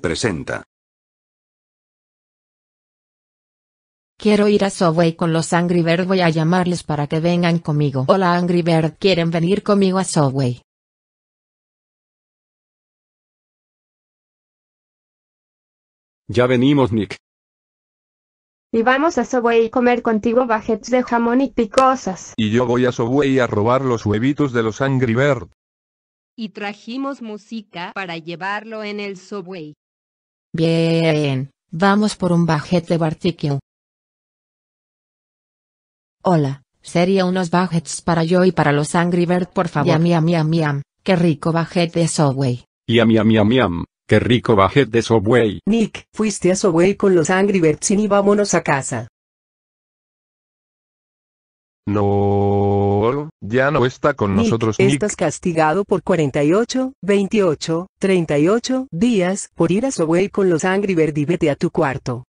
presenta. Quiero ir a Subway con los Angry Bird. Voy a llamarles para que vengan conmigo. Hola Angry Bird, ¿quieren venir conmigo a Subway? Ya venimos, Nick. Y vamos a Subway a comer contigo baguettes de jamón y picosas. Y yo voy a Subway a robar los huevitos de los Angry Bird y trajimos música para llevarlo en el subway. Bien, vamos por un bajet de barbecue. Hola, sería unos bajets para yo y para los Angry Birds por favor. Yam, yam, yam, qué rico bajet de Subway. Yam, yam, yam, yam, qué rico bajet de Subway. Nick, fuiste a Subway con los Angry Birds y vámonos a casa. No ya no está con nosotros. Nick. Estás castigado por 48, 28, 38 días por ir a Subway con los Angry Bird y vete a tu cuarto.